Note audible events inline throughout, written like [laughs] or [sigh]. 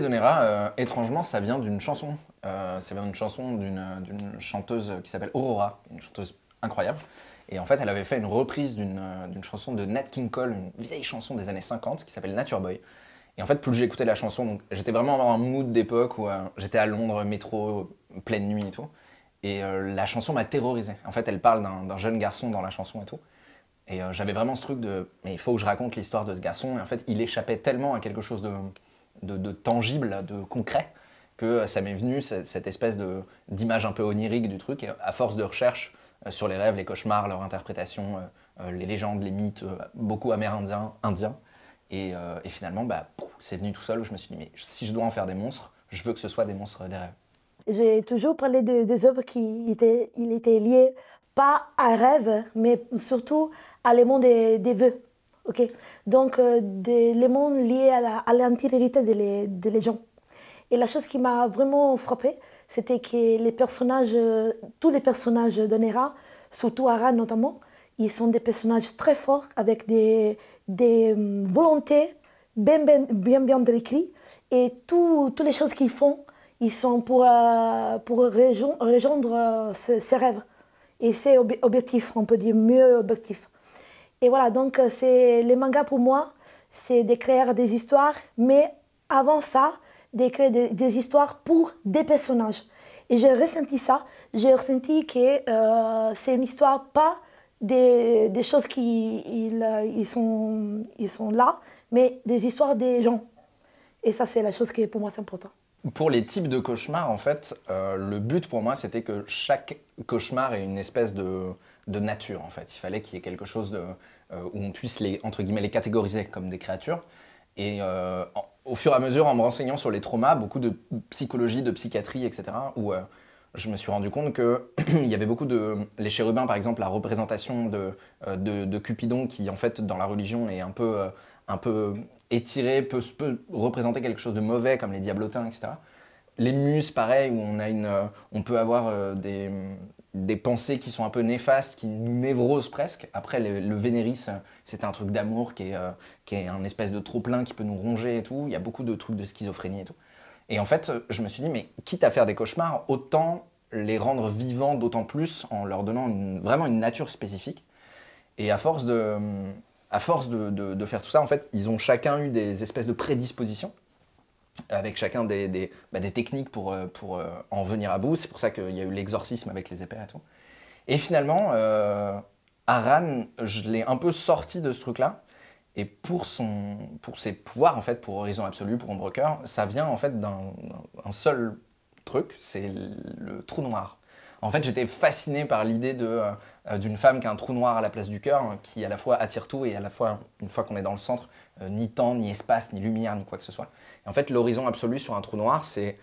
L'idée de euh, étrangement, ça vient d'une chanson. Euh, ça vient d'une chanson d'une chanteuse qui s'appelle Aurora, une chanteuse incroyable. Et en fait, elle avait fait une reprise d'une euh, chanson de Nat King Cole, une vieille chanson des années 50 qui s'appelle Nature Boy. Et en fait, plus j'écoutais la chanson, j'étais vraiment dans un mood d'époque où j'étais à Londres, métro, pleine nuit et tout. Et la chanson m'a terrorisé. En fait, elle parle d'un jeune garçon dans la chanson et tout. Et j'avais vraiment ce truc de, mais il faut que je raconte l'histoire de ce garçon. Et en fait, il échappait tellement à quelque chose de de, tangible, de concret, que ça m'est venu, cette, espèce d'image un peu onirique du truc, à force de recherche euh, sur les rêves, les cauchemars, leur interprétation, euh, euh, les légendes, les mythes, beaucoup amérindiens, indiens. Et, finalement, bah, c'est venu tout seul où je me suis dit, mais si je dois en faire des monstres, je veux que ce soit des monstres des rêves. J'ai toujours parlé des œuvres qui étaient, il était liées pas à rêve, mais surtout à l'élément des, des vœux. Ok, Donc, euh, les des liés à l'intériorité des de gens. Et la chose qui m'a vraiment frappée, c'était que les personnages, euh, tous les personnages d'Onera, surtout Ara notamment, ils sont des personnages très forts avec des, des euh, volontés bien bien, bien, bien décrites. Et toutes les choses qu'ils font, ils sont pour, pour rejoindre, ses rêves. Et c'est objectif, on peut dire mieux objectif. Et voilà, donc euh, c'est les mangas pour moi, c'est d'écrire des histoires, mais avant ça, d'écrire des, des, histoires pour des personnages. Et j'ai ressenti ça, j'ai ressenti que euh, c'est une histoire pas des, choses qui euh, ils, sont, ils sont là, mais des histoires des gens. Et ça, c'est la chose qui est pour moi c'est important. Pour les types de cauchemars, en fait, le but pour moi, c'était que chaque cauchemar ait une espèce de, de nature en fait. Il fallait qu'il y ait quelque chose euh, où on puisse les, entre guillemets, les catégoriser comme des créatures. Et euh, au fur et à mesure, en me renseignant sur les traumas, beaucoup de psychologie, de psychiatrie, etc., où euh, je me suis rendu compte qu'il [clears throat] y avait beaucoup de... Les chérubins, par exemple, la représentation de, Cupidon, qui en fait dans la religion est un peu, un peu étirée, peut, peut représenter quelque chose de mauvais, comme les diablotins, etc les muses, pareil, où on, a euh, on peut avoir euh, des, pensées qui sont un peu néfastes, qui nous névrosent presque. Après, le, Vénéris, euh, c'est un truc d'amour qui est, un espèce de trop-plein qui peut nous ronger et tout. Il y a beaucoup de trucs de schizophrénie et tout. Et en fait, je me suis dit, mais quitte à faire des cauchemars, autant les rendre vivants d'autant plus en leur donnant vraiment une nature spécifique. Et à force, de, à force de faire tout ça, en fait, ils ont chacun eu des espèces de prédispositions avec chacun des, bah, techniques pour, euh, euh, en venir à bout. C'est pour ça qu'il y a eu l'exorcisme avec les épées et tout. Et finalement, euh, Aran, je l'ai un peu sorti de ce truc-là. Et pour, ses pouvoirs, en fait, pour Horizon Absolu, pour Cœur, ça vient en fait d'un seul truc, c'est le trou noir. En fait, j'étais fasciné par l'idée euh, euh, d'une femme qui a un trou noir à la place du cœur, hein, qui à la fois attire tout et à la fois, une fois qu'on est dans le centre, euh, ni temps, ni espace, ni lumière, ni quoi que ce soit. en fait, l'horizon absolu sur un trou noir, c'est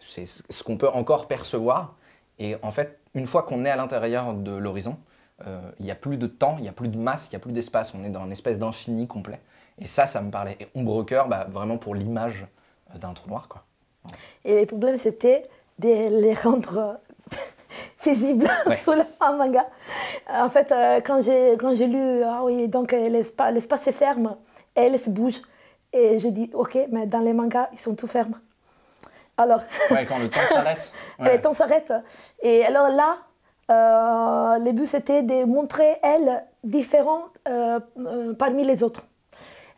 ce qu'on peut encore percevoir. Et en fait, une fois qu'on est à l'intérieur de l'horizon, il n'y a plus de temps, il n'y a plus de masse, il n'y a plus d'espace. On est dans une espèce d'infini complet. Et ça, ça me parlait. Et ombre cœur, bah, vraiment pour l'image d'un trou noir. Quoi. Et les problèmes, c'était de les rendre Faisible [laughs] sur [laughs] manga. En fait, euh, quand j'ai quand j'ai lu ah oui donc euh, l'espace est ferme elle se bouge et je dis ok mais dans les mangas ils sont tout fermes. Alors. [laughs] quand le temps s'arrête. Le temps s'arrête et alors là euh, le but c'était de montrer elle différente parmi les autres.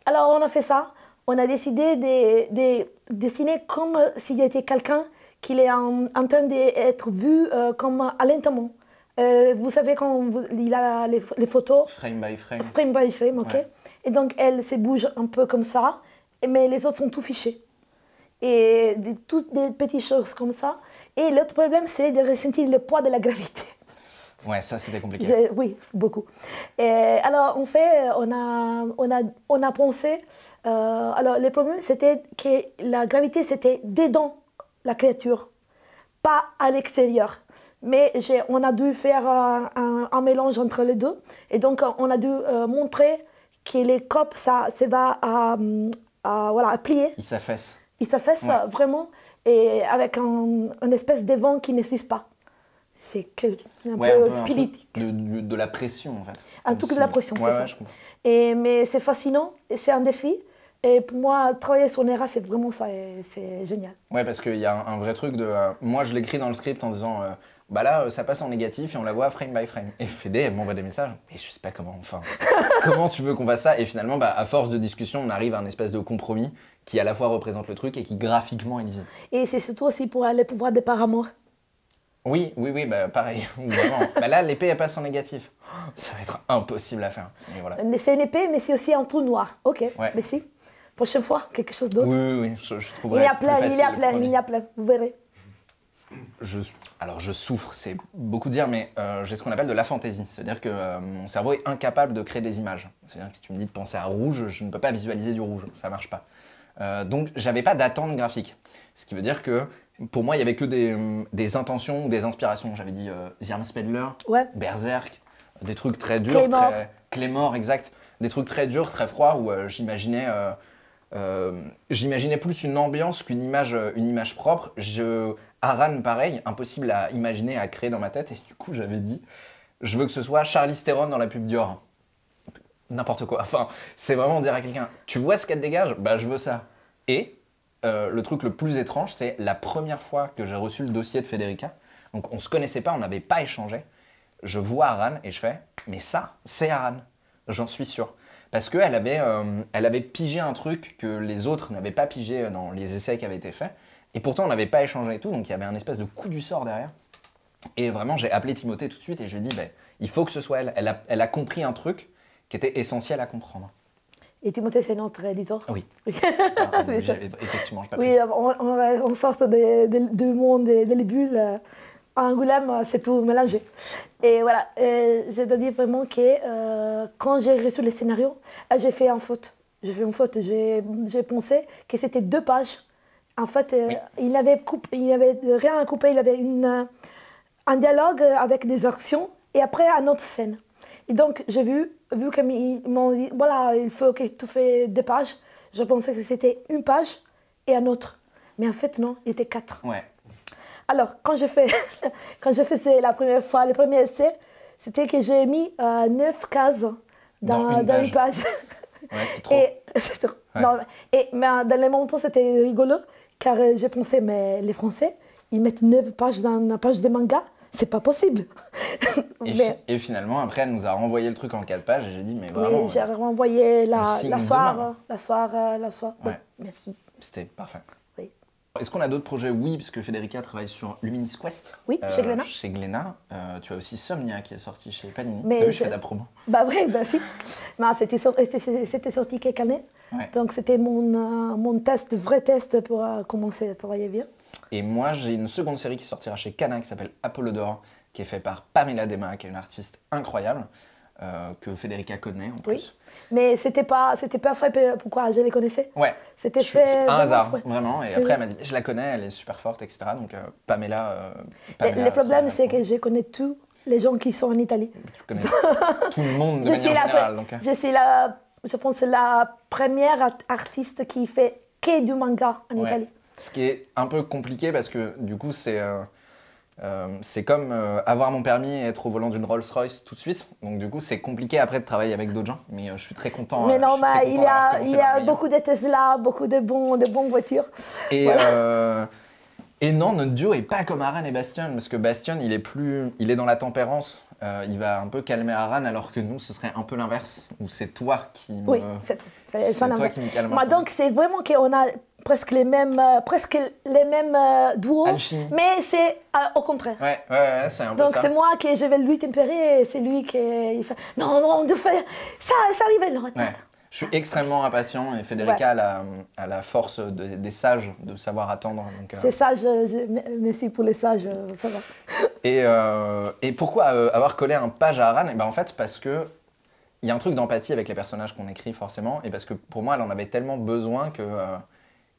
Alors on a fait ça. On a décidé de, dessiner comme s'il y était quelqu'un qu'il est en, train d'être vu euh, comme à lentement. Euh, vous savez quand il a les, photos Frame by frame. Frame by frame, ok. Et donc elle se bouge un peu comme ça, mais les autres sont tout fichés. Et toutes des petites choses comme ça. Et l'autre problème, c'est de ressentir le poids de la gravité. [laughs] Ouais, ça c'était compliqué. oui, beaucoup. alors en fait, on a, on a, on a pensé. Euh, alors le problème c'était que la gravité c'était dedans la créature, pas à l'extérieur. Mais on a dû faire un, mélange entre les deux. Et donc, on a dû euh, montrer que les copes, ça, ça va à, euh, euh, voilà, plier. il s'affaisse Ils s'affaissent vraiment, et avec un, une espèce de vent qui n'existe pas. C'est que un peu, De, la pression, en fait. Un truc de la pression, c'est ça. Et, mais c'est fascinant, et c'est un défi. Et pour moi, travailler sur Nera, c'est vraiment ça, c'est génial. Ouais, parce qu'il y a un, vrai truc de. Euh, moi, je l'écris dans le script en disant euh, Bah là, euh, ça passe en négatif et on la voit frame by frame. Et Fédé, elle m'envoie des messages. Mais je sais pas comment, enfin, [laughs] comment tu veux qu'on fasse ça Et finalement, bah, à force de discussion, on arrive à un espèce de compromis qui à la fois représente le truc et qui graphiquement est lisible. Et c'est surtout aussi pour aller pouvoir des paramours. Oui, oui, oui, bah pareil. [laughs] bah là, l'épée, elle passe en négatif. Ça va être impossible à faire. Mais voilà. C'est une épée, mais c'est aussi un trou noir. Ok, mais si. Prochaine fois, quelque chose d'autre. Oui, oui, je, je trouverai. Il y a plein, il y a plein, il y a plein. Vous verrez. Je, alors je souffre, c'est beaucoup dire, mais euh, j'ai ce qu'on appelle de la fantaisie. C'est-à-dire que euh, mon cerveau est incapable de créer des images. C'est-à-dire que si tu me dis de penser à rouge, je ne peux pas visualiser du rouge, ça marche pas. Euh, donc j'avais pas d'attente graphique. Ce qui veut dire que pour moi, il y avait que des, intentions ou des inspirations. J'avais dit Zirm Spedler, Berserk, des trucs très durs, Clémor. Clémor, exact, des trucs très durs, très froids où j'imaginais euh, j'imaginais plus une ambiance qu'une image, euh, une image propre. Je, Aran, pareil, impossible à imaginer, à créer dans ma tête. Et du coup, j'avais dit, je veux que ce soit Charlie Theron dans la pub Dior. N'importe quoi. Enfin, c'est vraiment dire à quelqu'un, tu vois ce qu'elle dégage Bah, je veux ça. Et euh, le truc le plus étrange, c'est la première fois que j'ai reçu le dossier de Federica. Donc, on se connaissait pas, on n'avait pas échangé. Je vois Aran et je fais, mais ça, c'est Aran. J'en suis sûr parce qu'elle avait, euh, elle avait pigé un truc que les autres n'avaient pas pigé euh, dans les essais qui avaient été faits. Et pourtant, on n'avait pas échangé et tout, donc il y avait un espèce de coup du sort derrière. Et vraiment, j'ai appelé Timothée tout de suite et je lui ai dit, ben, il faut que ce soit elle. Elle a, compris un truc qui était essentiel à comprendre. Et Timothée, c'est notre réalisateur Oui. [laughs] Ah, effectivement, je pas Oui, on, sort de, de, des bulles. Euh, Angoulême, euh, c'est tout mélangé. Et voilà, j'ai je dois dire vraiment que euh, quand j'ai reçu le scénario, j'ai fait une faute. J'ai fait une faute. J'ai pensé que c'était deux pages. En fait, euh, il n'avait avait rien à couper. Il avait un dialogue avec des actions et après une autre scène. Et donc, j'ai vu, vu qu'ils m'ont dit, voilà, il faut que tu fasses deux pages. Je pensais que c'était une page et un autre. Mais en fait, non, il était quatre. Ouais. Alors, quand je fais, [laughs] quand je faisais la première fois, le premier essai, c'était que j'ai mis euh, neuf cases dans, une, page. trop. [laughs] Et, trop. [laughs] mais, euh, dans les moments, c'était rigolo, car euh, j'ai pensé, mais les Français, ils mettent neuf pages dans une page de manga c'est pas possible. et, et, finalement, après, elle nous a renvoyé le truc en quatre pages et j'ai dit, mais vraiment. j'ai euh, renvoyé la, la soirée, la soirée, la soirée. Merci. C'était parfait. Est-ce qu'on a d'autres projets Oui, puisque Federica travaille sur Luminis Quest. Oui, chez euh, Glénat. Chez Glénat. Euh, tu as aussi Somnia qui est sorti chez Panini. Mais je... fais Bah oui, bah si. Bah, c'était, sorti, c'était quelques années. Donc c'était mon, euh, mon test, vrai test pour commencer à travailler bien. Et moi, j'ai une seconde série qui sortira chez Cana qui s'appelle Apollodore, qui est faite par Pamela Dema, qui est une artiste incroyable. Euh, que Federica connaît en plus. Mais c'était pas c'était pas fait pourquoi je les connaissais. Ouais. C'était fait euh, un hasard vraiment et après elle m'a dit je la connais elle est super forte etc donc euh, Pamela, Pamela. le problème c'est que je connais tous les gens qui sont en Italie. Tu connais [laughs] tout le monde de manière générale, la, donc, hein. Je suis la je pense la première artiste qui fait que du manga en Italie. Ce qui est un peu compliqué parce que du coup c'est euh, c'est comme euh, avoir mon permis et être au volant d'une Rolls-Royce tout de suite. Donc du coup, c'est compliqué après de travailler avec d'autres gens, mais euh, je suis très content. Mais non, il y a, il beaucoup de Tesla, beaucoup de, bons, de bonnes voitures. Et, et non, notre duo est pas comme Aran et Bastion, parce que Bastion, il est plus, il est dans la tempérance. il va un peu calmer Aran, alors que nous, ce serait un peu l'inverse, où c'est toi qui me, oui, c'est toi, toi qui me calme. donc c'est vraiment qu'on a presque les mêmes, euh, presque les mêmes euh, duos, mais c'est euh, au contraire. Ouais, ouais, c'est Donc c'est moi qui je vais lui tempérer, et c'est lui qui fait non non on fait ça ça arrive non. Ouais. Je suis extrêmement impatient et Federica a, la, force des sages de savoir attendre. C'est sage, merci pour les sages, ça va. [laughs] Et, et pourquoi avoir collé un page à Aran eh ben En fait, parce que il y a un truc d'empathie avec les personnages qu'on écrit forcément, et parce que pour moi, elle en avait tellement besoin que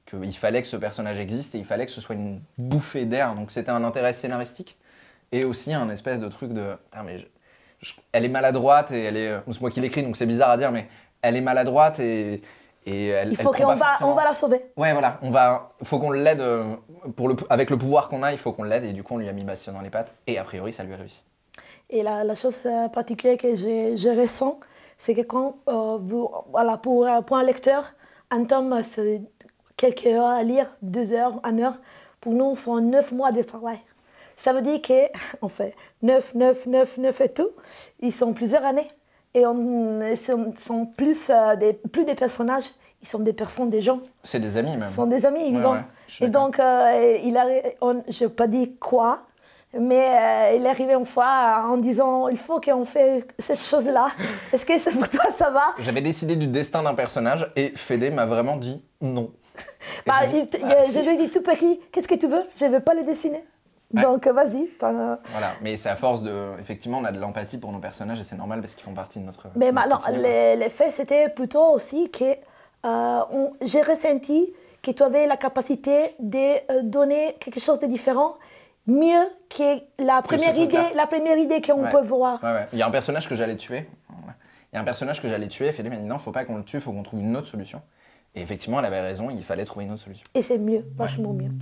qu'il fallait que ce personnage existe et il fallait que ce soit une bouffée d'air. Donc c'était un intérêt scénaristique et aussi un espèce de truc de. mais elle est maladroite et elle est. Euh, c'est moi qui l'écris donc c'est bizarre à dire, mais elle est maladroite et. Et elle, il faut qu'on va, on va la sauver. Ouais, voilà, on va, faut qu'on l'aide euh, pour le, avec le pouvoir qu'on a, il faut qu'on l'aide et du coup on lui a mis Bastien dans les pattes et a priori ça lui a réussi. Et la, chose euh, particulière que je, ressens, c'est que quand voilà, pour, pour un lecteur, un tome, c'est quelques heures à lire, deux heures, une heure. Pour nous, sont neuf mois de travail. Ça veut dire qu'on [laughs] fait neuf, neuf, neuf, neuf et tout. Ils sont plusieurs années. Et on sont, sont plus, euh, des, plus des personnages, ils sont des personnes, des gens. C'est des amis même. Ils sont des amis, et donc, euh, il a, je n'ai pas dit quoi, mais euh, il est arrivé une fois en disant il faut qu'on fait cette chose-là. Est-ce que pour toi ça va J'avais décidé du destin d'un personnage et Fédé m'a vraiment dit non. Bah, ah, euh, je lui ai dit tout petit, qu'est-ce que tu veux Je ne veux pas le dessiner. Donc euh, vas-y. Voilà, mais c'est à force de. Effectivement, on a de l'empathie pour nos personnages et c'est normal parce qu'ils font partie de notre. Mais non, l'effet, c'était plutôt aussi que euh, j'ai ressenti que tu avais la capacité de donner quelque chose de différent mieux que la première idée, la première idée qu'on peut voir. Il y a un personnage que j'allais tuer. Il y a un personnage que j'allais tuer. Félix m'a dit non, faut pas qu'on le tue, faut qu'on trouve une autre solution. Et effectivement, elle avait raison, il fallait trouver une autre solution. Et c'est mieux, vachement mieux.